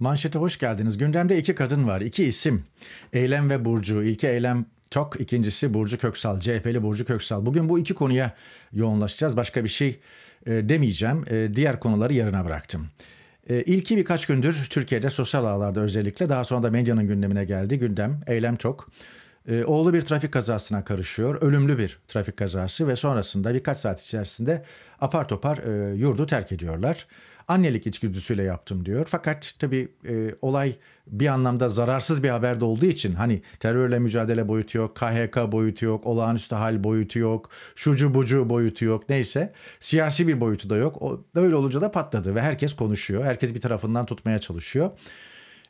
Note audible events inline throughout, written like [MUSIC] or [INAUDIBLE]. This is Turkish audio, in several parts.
Manşete hoş geldiniz. Gündemde iki kadın var, iki isim. Eylem ve Burcu. İlki Eylem Tok, ikincisi Burcu Köksal, CHP'li Burcu Köksal. Bugün bu iki konuya yoğunlaşacağız. Başka bir şey e, demeyeceğim. E, diğer konuları yarına bıraktım. E, ilki birkaç gündür Türkiye'de sosyal ağlarda özellikle daha sonra da medyanın gündemine geldi. Gündem Eylem Tok. E, oğlu bir trafik kazasına karışıyor. Ölümlü bir trafik kazası ve sonrasında birkaç saat içerisinde apar topar e, yurdu terk ediyorlar annelik içgüdüsüyle yaptım diyor. Fakat tabii e, olay bir anlamda zararsız bir haber de olduğu için hani terörle mücadele boyutu yok, KHK boyutu yok, olağanüstü hal boyutu yok, şucu bucu boyutu yok neyse siyasi bir boyutu da yok. O, öyle olunca da patladı ve herkes konuşuyor. Herkes bir tarafından tutmaya çalışıyor.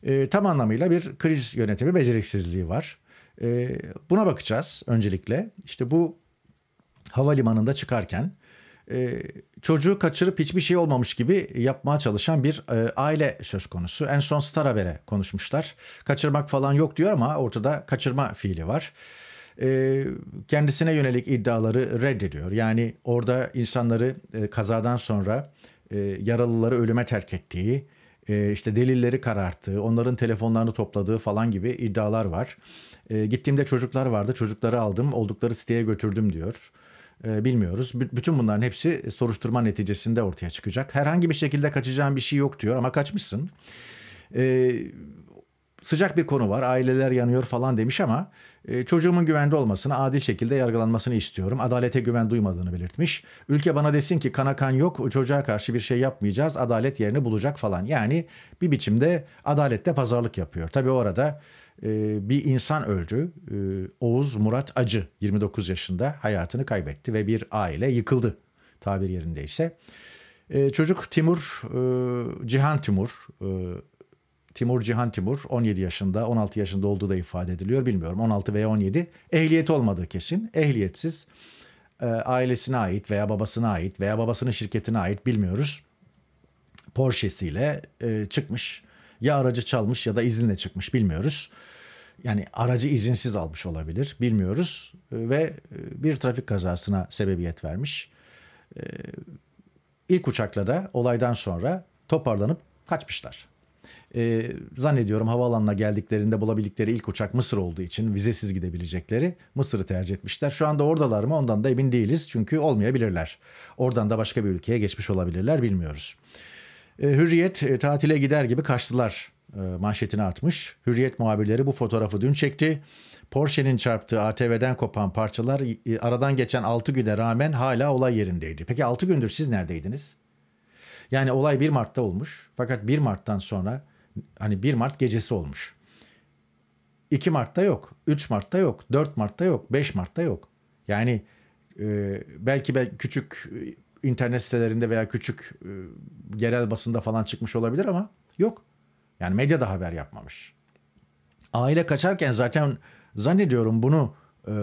E, tam anlamıyla bir kriz yönetimi beceriksizliği var. E, buna bakacağız öncelikle. İşte bu havalimanında çıkarken e, çocuğu kaçırıp hiçbir şey olmamış gibi yapmaya çalışan bir e, aile söz konusu. En son Star Haber'e konuşmuşlar. Kaçırmak falan yok diyor ama ortada kaçırma fiili var. E, kendisine yönelik iddiaları reddediyor. Yani orada insanları e, kazadan sonra e, yaralıları ölüme terk ettiği, e, işte delilleri kararttığı, onların telefonlarını topladığı falan gibi iddialar var. E, gittiğimde çocuklar vardı, çocukları aldım, oldukları siteye götürdüm diyor. Ee, bilmiyoruz. Bütün bunların hepsi e, soruşturma neticesinde ortaya çıkacak. Herhangi bir şekilde kaçacağın bir şey yok diyor ama kaçmışsın. E, sıcak bir konu var aileler yanıyor falan demiş ama e, çocuğumun güvende olmasını adil şekilde yargılanmasını istiyorum. Adalete güven duymadığını belirtmiş. Ülke bana desin ki kana kan yok çocuğa karşı bir şey yapmayacağız adalet yerini bulacak falan. Yani bir biçimde adalette pazarlık yapıyor. Tabi orada e, bir insan öldü. E, Oğuz Murat Acı 29 yaşında hayatını kaybetti ve bir aile yıkıldı tabir yerindeyse. E, çocuk Timur, e, Cihan Timur e, Timur Cihan Timur 17 yaşında 16 yaşında olduğu da ifade ediliyor bilmiyorum 16 veya 17 ehliyet olmadığı kesin ehliyetsiz e, ailesine ait veya babasına ait veya babasının şirketine ait bilmiyoruz Porsche'siyle e, çıkmış ya aracı çalmış ya da izinle çıkmış bilmiyoruz. Yani aracı izinsiz almış olabilir bilmiyoruz e, ve e, bir trafik kazasına sebebiyet vermiş. İlk e, ilk uçakla da olaydan sonra toparlanıp kaçmışlar. E, zannediyorum havaalanına geldiklerinde bulabildikleri ilk uçak Mısır olduğu için vizesiz gidebilecekleri Mısır'ı tercih etmişler. Şu anda oradalar mı ondan da emin değiliz çünkü olmayabilirler. Oradan da başka bir ülkeye geçmiş olabilirler bilmiyoruz. E, Hürriyet e, tatile gider gibi kaçtılar e, manşetini atmış. Hürriyet muhabirleri bu fotoğrafı dün çekti. Porsche'nin çarptığı ATV'den kopan parçalar aradan geçen 6 güne rağmen hala olay yerindeydi. Peki 6 gündür siz neredeydiniz? Yani olay 1 Mart'ta olmuş. Fakat 1 Mart'tan sonra hani 1 Mart gecesi olmuş. 2 Mart'ta yok, 3 Mart'ta yok, 4 Mart'ta yok, 5 Mart'ta yok. Yani e, belki belki küçük e, internet sitelerinde veya küçük e, yerel basında falan çıkmış olabilir ama yok. Yani medya da haber yapmamış. Aile kaçarken zaten zannediyorum bunu e,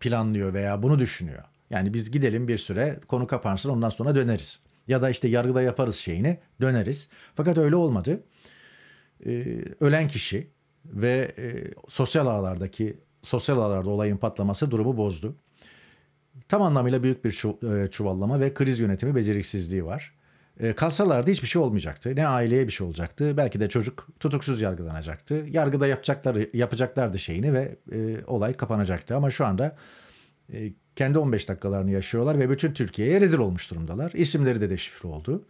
planlıyor veya bunu düşünüyor. Yani biz gidelim bir süre konu kapansın ondan sonra döneriz ya da işte yargıda yaparız şeyini döneriz. Fakat öyle olmadı. Ee, ölen kişi ve e, sosyal ağlardaki sosyal ağlarda olayın patlaması durumu bozdu. Tam anlamıyla büyük bir e, çuvallama ve kriz yönetimi beceriksizliği var. E, kalsalardı hiçbir şey olmayacaktı. Ne aileye bir şey olacaktı. Belki de çocuk tutuksuz yargılanacaktı. Yargıda yapacaklar yapacaklardı şeyini ve e, olay kapanacaktı. Ama şu anda e, kendi 15 dakikalarını yaşıyorlar ve bütün Türkiye'ye rezil olmuş durumdalar. İsimleri de deşifre oldu.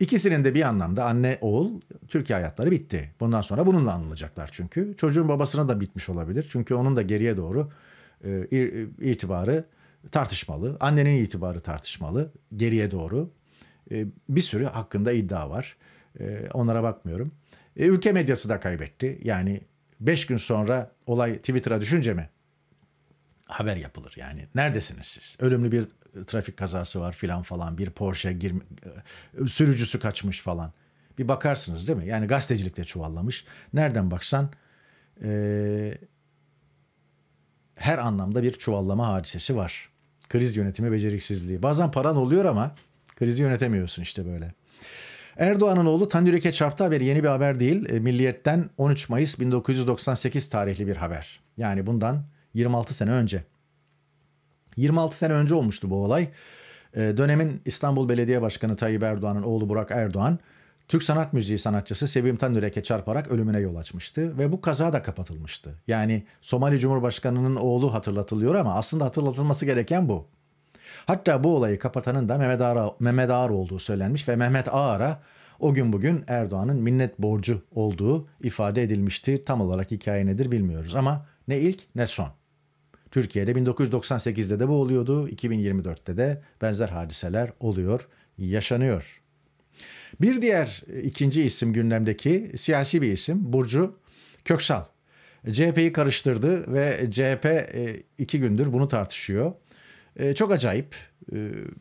İkisinin de bir anlamda anne oğul Türkiye hayatları bitti. Bundan sonra bununla anılacaklar çünkü. Çocuğun babasına da bitmiş olabilir. Çünkü onun da geriye doğru e, itibarı tartışmalı. Annenin itibarı tartışmalı. Geriye doğru. E, bir sürü hakkında iddia var. E, onlara bakmıyorum. E, ülke medyası da kaybetti. Yani 5 gün sonra olay Twitter'a düşünce mi haber yapılır yani. Neredesiniz siz? Ölümlü bir e, trafik kazası var filan falan. Bir Porsche girme, sürücüsü kaçmış falan. Bir bakarsınız değil mi? Yani gazetecilikte çuvallamış. Nereden baksan e, her anlamda bir çuvallama hadisesi var. Kriz yönetimi beceriksizliği. Bazen paran oluyor ama krizi yönetemiyorsun işte böyle. Erdoğan'ın oğlu Tanürek'e çarptı haberi yeni bir haber değil. E, Milliyet'ten 13 Mayıs 1998 tarihli bir haber. Yani bundan 26 sene önce. 26 sene önce olmuştu bu olay. Ee, dönemin İstanbul Belediye Başkanı Tayyip Erdoğan'ın oğlu Burak Erdoğan, Türk sanat müziği sanatçısı Sevim Tanürek'e çarparak ölümüne yol açmıştı ve bu kaza da kapatılmıştı. Yani Somali Cumhurbaşkanı'nın oğlu hatırlatılıyor ama aslında hatırlatılması gereken bu. Hatta bu olayı kapatanın da Mehmet Ağar, Mehmet Ağar olduğu söylenmiş ve Mehmet Ağar'a o gün bugün Erdoğan'ın minnet borcu olduğu ifade edilmişti. Tam olarak hikaye nedir bilmiyoruz ama ne ilk ne son. Türkiye'de 1998'de de bu oluyordu. 2024'te de benzer hadiseler oluyor, yaşanıyor. Bir diğer e, ikinci isim gündemdeki siyasi bir isim Burcu Köksal. CHP'yi karıştırdı ve CHP e, iki gündür bunu tartışıyor. E, çok acayip,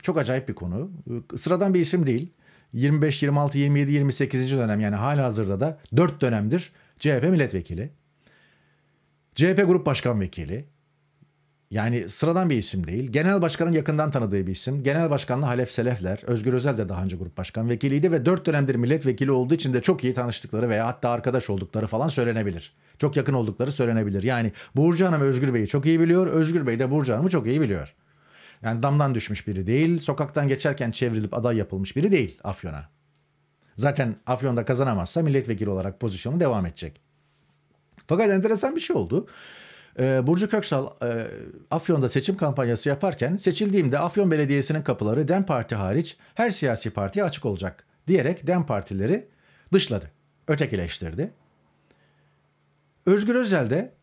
çok acayip bir konu. Sıradan bir isim değil. 25, 26, 27, 28. dönem yani hala hazırda da 4 dönemdir CHP milletvekili. CHP Grup Başkan Vekili, yani sıradan bir isim değil. Genel başkanın yakından tanıdığı bir isim. Genel başkanla Halef Selefler, Özgür Özel de daha önce grup başkan vekiliydi ve dört dönemdir milletvekili olduğu için de çok iyi tanıştıkları veya hatta arkadaş oldukları falan söylenebilir. Çok yakın oldukları söylenebilir. Yani Burcu Hanım Özgür Bey'i çok iyi biliyor, Özgür Bey de Burcu Hanım'ı çok iyi biliyor. Yani damdan düşmüş biri değil, sokaktan geçerken çevrilip aday yapılmış biri değil Afyon'a. Zaten Afyon'da kazanamazsa milletvekili olarak pozisyonu devam edecek. Fakat enteresan bir şey oldu. Ee, Burcu Köksal e, Afyon'da seçim kampanyası yaparken seçildiğimde Afyon Belediyesi'nin kapıları DEM Parti hariç her siyasi partiye açık olacak diyerek DEM partileri dışladı, ötekileştirdi. Özgür Özel de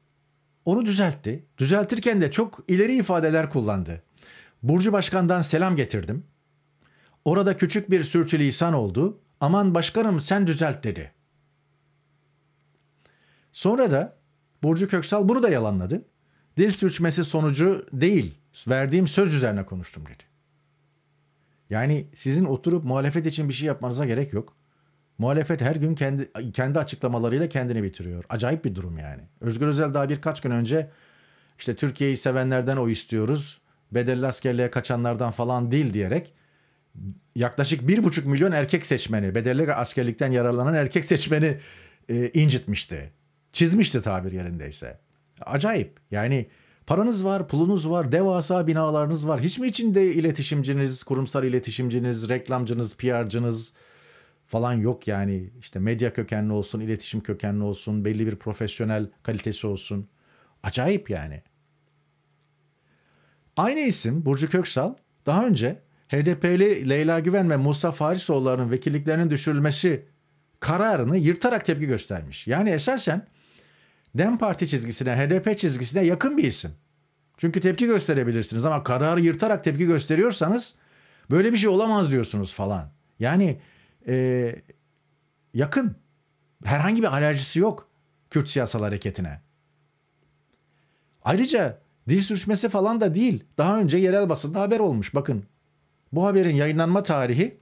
onu düzeltti. Düzeltirken de çok ileri ifadeler kullandı. Burcu Başkan'dan selam getirdim. Orada küçük bir sürçülisan oldu. Aman başkanım sen düzelt dedi. Sonra da Burcu Köksal bunu da yalanladı. Dil sürçmesi sonucu değil, verdiğim söz üzerine konuştum dedi. Yani sizin oturup muhalefet için bir şey yapmanıza gerek yok. Muhalefet her gün kendi, kendi açıklamalarıyla kendini bitiriyor. Acayip bir durum yani. Özgür Özel daha birkaç gün önce işte Türkiye'yi sevenlerden o istiyoruz, bedelli askerliğe kaçanlardan falan değil diyerek yaklaşık bir buçuk milyon erkek seçmeni, bedelli askerlikten yararlanan erkek seçmeni e, incitmişti. Çizmişti tabir yerindeyse. Acayip. Yani paranız var, pulunuz var, devasa binalarınız var. Hiç mi içinde iletişimciniz, kurumsal iletişimciniz, reklamcınız, PR'cınız falan yok yani. işte medya kökenli olsun, iletişim kökenli olsun, belli bir profesyonel kalitesi olsun. Acayip yani. Aynı isim Burcu Köksal daha önce HDP'li Leyla Güven ve Musa Farisoğulları'nın vekilliklerinin düşürülmesi kararını yırtarak tepki göstermiş. Yani esasen DEM Parti çizgisine, HDP çizgisine yakın bir isim. Çünkü tepki gösterebilirsiniz ama kararı yırtarak tepki gösteriyorsanız böyle bir şey olamaz diyorsunuz falan. Yani e, yakın. Herhangi bir alerjisi yok Kürt siyasal hareketine. Ayrıca dil sürçmesi falan da değil. Daha önce yerel basında haber olmuş. Bakın bu haberin yayınlanma tarihi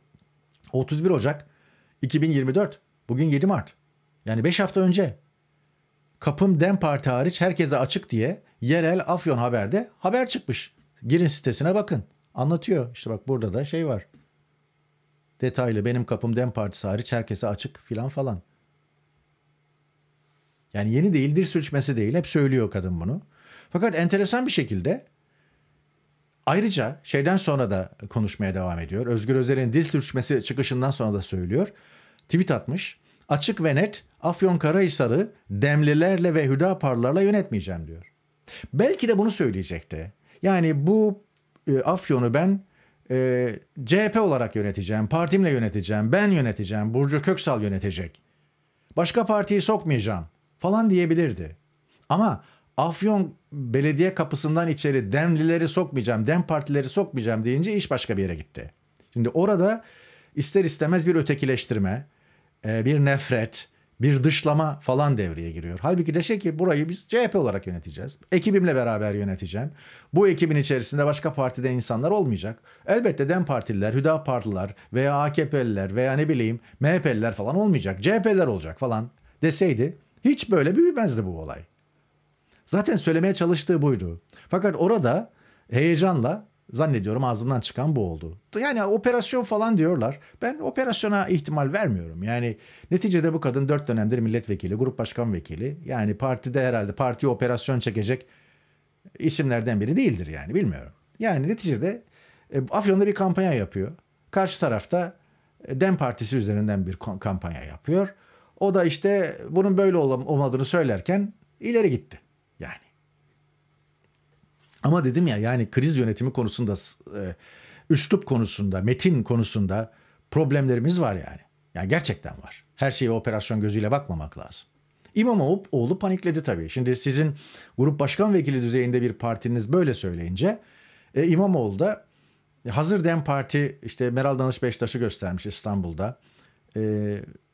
31 Ocak 2024. Bugün 7 Mart. Yani 5 hafta önce kapım Dem Parti hariç herkese açık diye yerel Afyon Haber'de haber çıkmış. Girin sitesine bakın. Anlatıyor. İşte bak burada da şey var. Detaylı benim kapım Dem Partisi hariç herkese açık filan falan. Yani yeni değil dil sürçmesi değil. Hep söylüyor kadın bunu. Fakat enteresan bir şekilde ayrıca şeyden sonra da konuşmaya devam ediyor. Özgür Özel'in dil sürçmesi çıkışından sonra da söylüyor. Tweet atmış. Açık ve net Afyonkarahisar'ı Demlilerle ve Hüdaparlarla yönetmeyeceğim diyor. Belki de bunu söyleyecekti. Yani bu e, Afyon'u ben e, CHP olarak yöneteceğim, partimle yöneteceğim, ben yöneteceğim, Burcu Köksal yönetecek. Başka partiyi sokmayacağım falan diyebilirdi. Ama Afyon belediye kapısından içeri Demlileri sokmayacağım, Dem partileri sokmayacağım deyince iş başka bir yere gitti. Şimdi orada ister istemez bir ötekileştirme, e, bir nefret, bir dışlama falan devreye giriyor. Halbuki dese şey ki burayı biz CHP olarak yöneteceğiz. Ekibimle beraber yöneteceğim. Bu ekibin içerisinde başka partiden insanlar olmayacak. Elbette DEM Partililer, Hüdapartlılar veya AKP'liler veya ne bileyim MHP'liler falan olmayacak. CHP'ler olacak falan deseydi hiç böyle büyümezdi bu olay. Zaten söylemeye çalıştığı buydu. Fakat orada heyecanla Zannediyorum ağzından çıkan bu oldu. Yani operasyon falan diyorlar. Ben operasyona ihtimal vermiyorum. Yani neticede bu kadın dört dönemdir milletvekili, grup başkan vekili. Yani partide herhalde parti operasyon çekecek isimlerden biri değildir yani bilmiyorum. Yani neticede e, Afyon'da bir kampanya yapıyor. Karşı tarafta e, Dem Partisi üzerinden bir kampanya yapıyor. O da işte bunun böyle olmadığını söylerken ileri gitti. Ama dedim ya yani kriz yönetimi konusunda, e, üslup konusunda, metin konusunda problemlerimiz var yani. Yani gerçekten var. Her şeye operasyon gözüyle bakmamak lazım. İmamoğlu panikledi tabii. Şimdi sizin grup başkan vekili düzeyinde bir partiniz böyle söyleyince e, İmamoğlu da e, hazır Dem Parti işte Meral Danış Beştaş'ı göstermiş İstanbul'da. E,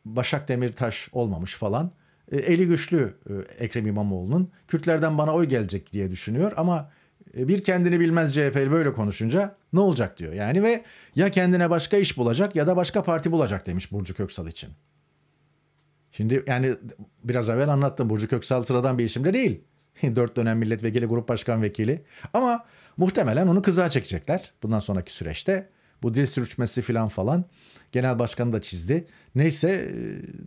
Başak Demirtaş olmamış falan. E, eli güçlü e, Ekrem İmamoğlu'nun. Kürtlerden bana oy gelecek diye düşünüyor ama e, bir kendini bilmez CHP'li böyle konuşunca ne olacak diyor. Yani ve ya kendine başka iş bulacak ya da başka parti bulacak demiş Burcu Köksal için. Şimdi yani biraz evvel anlattım Burcu Köksal sıradan bir isimde değil. [LAUGHS] Dört dönem milletvekili grup başkan vekili. Ama muhtemelen onu kızağa çekecekler bundan sonraki süreçte. Bu dil sürçmesi falan falan. Genel başkanı da çizdi. Neyse e,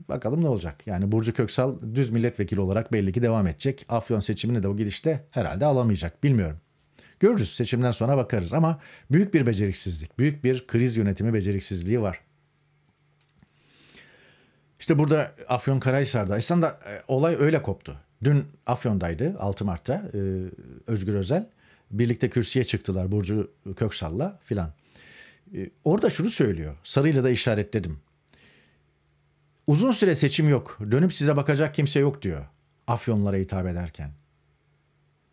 bakalım ne olacak. Yani Burcu Köksal düz milletvekili olarak belli ki devam edecek. Afyon seçimini de o gidişte herhalde alamayacak. Bilmiyorum. Görürüz seçimden sonra bakarız ama büyük bir beceriksizlik, büyük bir kriz yönetimi beceriksizliği var. İşte burada Afyon Karahisar'da e, aslında e, olay öyle koptu. Dün Afyon'daydı 6 Mart'ta e, Özgür Özel. Birlikte kürsüye çıktılar Burcu Köksal'la filan. orada şunu söylüyor. Sarıyla da işaretledim. Uzun süre seçim yok. Dönüp size bakacak kimse yok diyor. Afyonlara hitap ederken.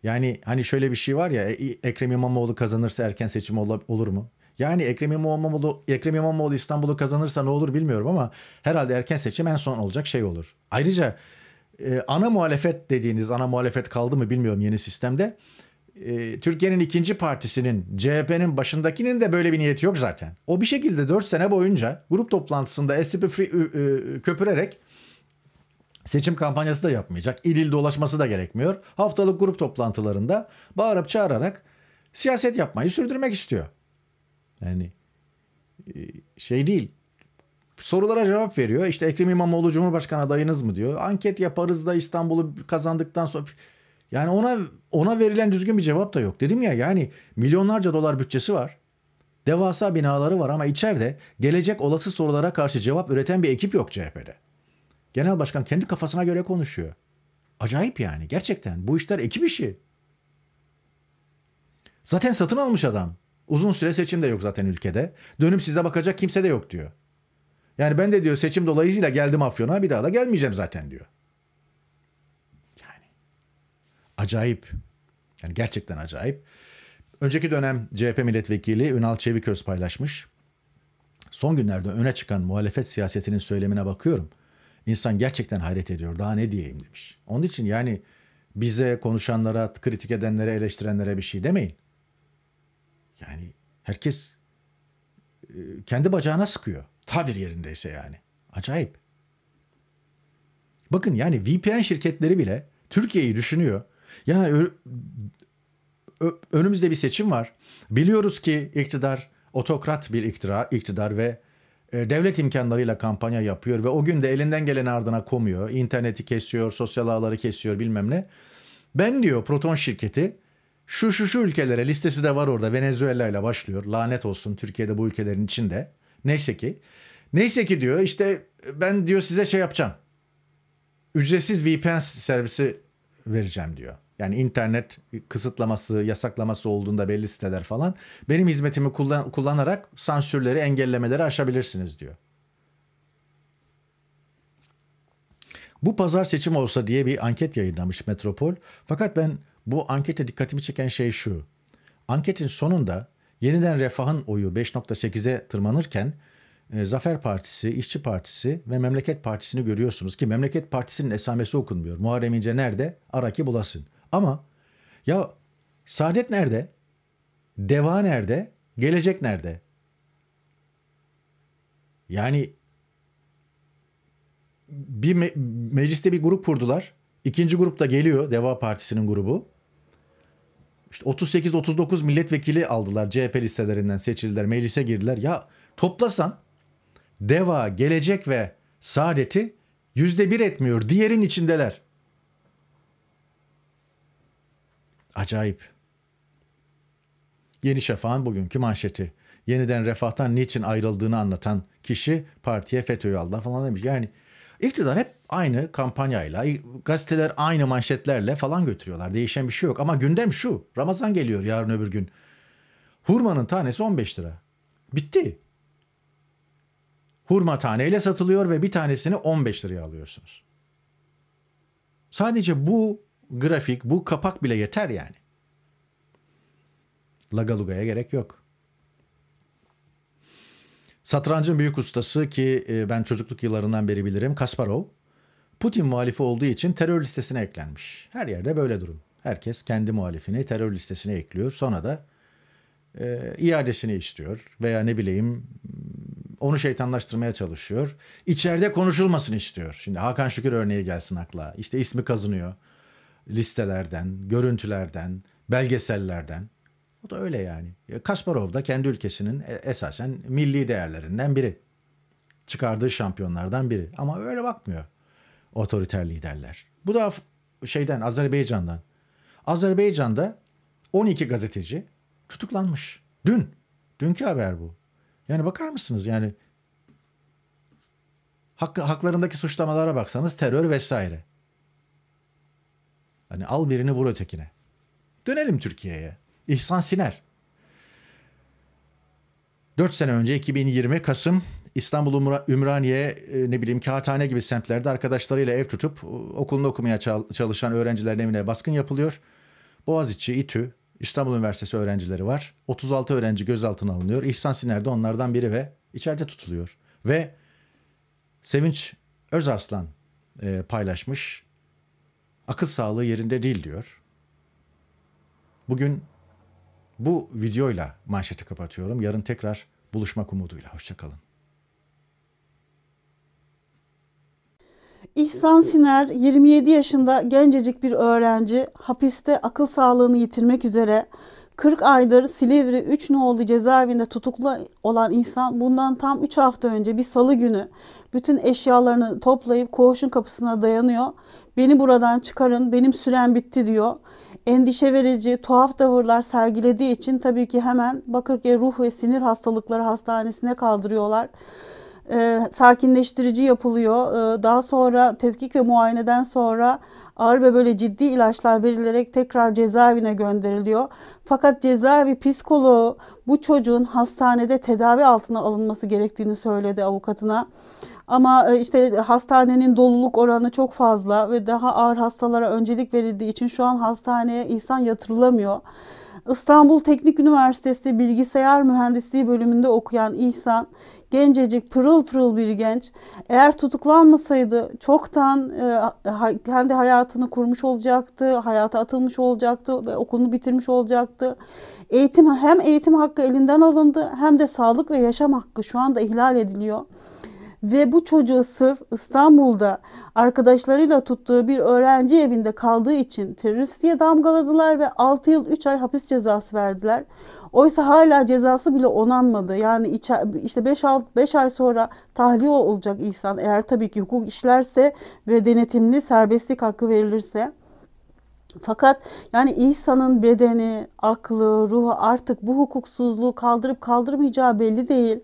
Yani hani şöyle bir şey var ya e, Ekrem İmamoğlu kazanırsa erken seçim olur mu? Yani Ekrem İmamoğlu, Ekrem İmamoğlu İstanbul'u kazanırsa ne olur bilmiyorum ama herhalde erken seçim en son olacak şey olur. Ayrıca e, ana muhalefet dediğiniz ana muhalefet kaldı mı bilmiyorum yeni sistemde. E, Türkiye'nin ikinci partisinin CHP'nin başındakinin de böyle bir niyeti yok zaten. O bir şekilde 4 sene boyunca grup toplantısında esip köpürerek Seçim kampanyası da yapmayacak. İl il dolaşması da gerekmiyor. Haftalık grup toplantılarında bağırıp çağırarak siyaset yapmayı sürdürmek istiyor. Yani e, şey değil. Sorulara cevap veriyor. İşte Ekrem İmamoğlu Cumhurbaşkanı adayınız mı diyor. Anket yaparız da İstanbul'u kazandıktan sonra yani ona ona verilen düzgün bir cevap da yok. Dedim ya yani milyonlarca dolar bütçesi var. Devasa binaları var ama içeride gelecek olası sorulara karşı cevap üreten bir ekip yok CHP'de. Genel başkan kendi kafasına göre konuşuyor. Acayip yani gerçekten. Bu işler ekip işi. Zaten satın almış adam. Uzun süre seçim de yok zaten ülkede. Dönüp size bakacak kimse de yok diyor. Yani ben de diyor seçim dolayısıyla geldim Afyon'a bir daha da gelmeyeceğim zaten diyor. Yani acayip. Yani gerçekten acayip. Önceki dönem CHP milletvekili Ünal Çeviköz paylaşmış. Son günlerde öne çıkan muhalefet siyasetinin söylemine bakıyorum.'' insan gerçekten hayret ediyor. Daha ne diyeyim demiş. Onun için yani bize konuşanlara, kritik edenlere, eleştirenlere bir şey demeyin. Yani herkes e, kendi bacağına sıkıyor. Tabir yerindeyse yani. Acayip. Bakın yani VPN şirketleri bile Türkiye'yi düşünüyor. Yani önümüzde bir seçim var. Biliyoruz ki iktidar otokrat bir iktidar, iktidar ve e, devlet imkanlarıyla kampanya yapıyor ve o gün de elinden gelen ardına komuyor. İnterneti kesiyor, sosyal ağları kesiyor bilmem ne. Ben diyor Proton şirketi şu şu şu ülkelere listesi de var orada Venezuela ile başlıyor. Lanet olsun Türkiye'de bu ülkelerin içinde. Neyse ki. Neyse ki diyor işte ben diyor size şey yapacağım. Ücretsiz VPN servisi vereceğim diyor. Yani internet kısıtlaması, yasaklaması olduğunda belli siteler falan benim hizmetimi kullan kullanarak sansürleri, engellemeleri aşabilirsiniz diyor. Bu pazar seçim olsa diye bir anket yayınlamış Metropol. Fakat ben bu ankete dikkatimi çeken şey şu. Anketin sonunda yeniden Refah'ın oyu 5.8'e tırmanırken e, Zafer Partisi, İşçi Partisi ve Memleket Partisi'ni görüyorsunuz ki Memleket Partisi'nin esamesi okunmuyor. Muharrem İnce nerede? Ara ki bulasın. Ama ya saadet nerede? Deva nerede? Gelecek nerede? Yani bir me- mecliste bir grup kurdular. İkinci grup da geliyor Deva Partisi'nin grubu. İşte 38-39 milletvekili aldılar CHP listelerinden seçildiler. Meclise girdiler. Ya toplasan Deva, Gelecek ve Saadet'i yüzde bir etmiyor. Diğerin içindeler. Acayip. Yeni Şafak'ın bugünkü manşeti. Yeniden refahtan niçin ayrıldığını anlatan kişi partiye FETÖ'yü Allah falan demiş. Yani iktidar hep aynı kampanyayla, gazeteler aynı manşetlerle falan götürüyorlar. Değişen bir şey yok. Ama gündem şu. Ramazan geliyor yarın öbür gün. Hurmanın tanesi 15 lira. Bitti. Hurma taneyle satılıyor ve bir tanesini 15 liraya alıyorsunuz. Sadece bu grafik, bu kapak bile yeter yani. Lagaluga'ya gerek yok. Satrancın büyük ustası ki e, ben çocukluk yıllarından beri bilirim Kasparov. Putin muhalifi olduğu için terör listesine eklenmiş. Her yerde böyle durum. Herkes kendi muhalifini terör listesine ekliyor. Sonra da e, iadesini istiyor veya ne bileyim onu şeytanlaştırmaya çalışıyor. İçeride konuşulmasını istiyor. Şimdi Hakan Şükür örneği gelsin akla. İşte ismi kazınıyor listelerden, görüntülerden, belgesellerden. O da öyle yani. Kasparov da kendi ülkesinin e, esasen milli değerlerinden biri. Çıkardığı şampiyonlardan biri. Ama öyle bakmıyor otoriter liderler. Bu da şeyden Azerbaycan'dan. Azerbaycan'da 12 gazeteci tutuklanmış. Dün. Dünkü haber bu. Yani bakar mısınız yani hak, haklarındaki suçlamalara baksanız terör vesaire. Hani al birini vur ötekine. Dönelim Türkiye'ye. İhsan Siner. 4 sene önce 2020 Kasım İstanbul Ümraniye e, ne bileyim Kağıthane gibi semtlerde arkadaşlarıyla ev tutup e, okulunu okumaya çalışan öğrencilerin evine baskın yapılıyor. Boğaziçi, İTÜ, İstanbul Üniversitesi öğrencileri var. 36 öğrenci gözaltına alınıyor. İhsan Siner de onlardan biri ve içeride tutuluyor. Ve Sevinç Özarslan e, paylaşmış akıl sağlığı yerinde değil diyor. Bugün bu videoyla manşeti kapatıyorum. Yarın tekrar buluşmak umuduyla. Hoşçakalın. İhsan Siner 27 yaşında gencecik bir öğrenci hapiste akıl sağlığını yitirmek üzere 40 aydır Silivri 3 nolu cezaevinde tutuklu olan insan bundan tam 3 hafta önce bir salı günü bütün eşyalarını toplayıp koğuşun kapısına dayanıyor Beni buradan çıkarın, benim süren bitti diyor. Endişe verici, tuhaf tavırlar sergilediği için tabii ki hemen Bakırköy Ruh ve Sinir Hastalıkları Hastanesi'ne kaldırıyorlar e, sakinleştirici yapılıyor. E, daha sonra tetkik ve muayeneden sonra ağır ve böyle ciddi ilaçlar verilerek tekrar cezaevine gönderiliyor. Fakat cezaevi psikoloğu bu çocuğun hastanede tedavi altına alınması gerektiğini söyledi avukatına. Ama e, işte hastanenin doluluk oranı çok fazla ve daha ağır hastalara öncelik verildiği için şu an hastaneye insan yatırılamıyor. İstanbul Teknik Üniversitesi Bilgisayar Mühendisliği bölümünde okuyan İhsan, gencecik pırıl pırıl bir genç. Eğer tutuklanmasaydı çoktan e, kendi hayatını kurmuş olacaktı, hayata atılmış olacaktı ve okulunu bitirmiş olacaktı. Eğitim hem eğitim hakkı elinden alındı hem de sağlık ve yaşam hakkı şu anda ihlal ediliyor ve bu çocuğu sırf İstanbul'da arkadaşlarıyla tuttuğu bir öğrenci evinde kaldığı için terörist diye damgaladılar ve 6 yıl 3 ay hapis cezası verdiler. Oysa hala cezası bile onanmadı. Yani işte 5 5 ay sonra tahliye olacak insan eğer tabii ki hukuk işlerse ve denetimli serbestlik hakkı verilirse. Fakat yani İhsan'ın bedeni, aklı, ruhu artık bu hukuksuzluğu kaldırıp kaldırmayacağı belli değil.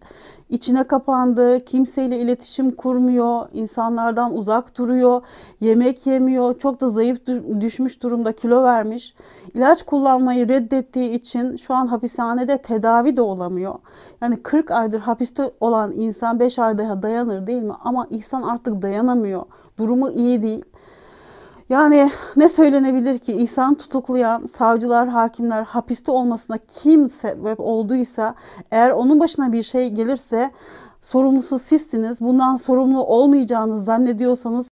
İçine kapandı, kimseyle iletişim kurmuyor, insanlardan uzak duruyor, yemek yemiyor, çok da zayıf düşmüş durumda kilo vermiş. İlaç kullanmayı reddettiği için şu an hapishanede tedavi de olamıyor. Yani 40 aydır hapiste olan insan 5 ay daha dayanır değil mi? Ama İhsan artık dayanamıyor. Durumu iyi değil. Yani ne söylenebilir ki insan tutuklayan savcılar, hakimler hapiste olmasına kim sebep olduysa eğer onun başına bir şey gelirse sorumlusu sizsiniz. Bundan sorumlu olmayacağınızı zannediyorsanız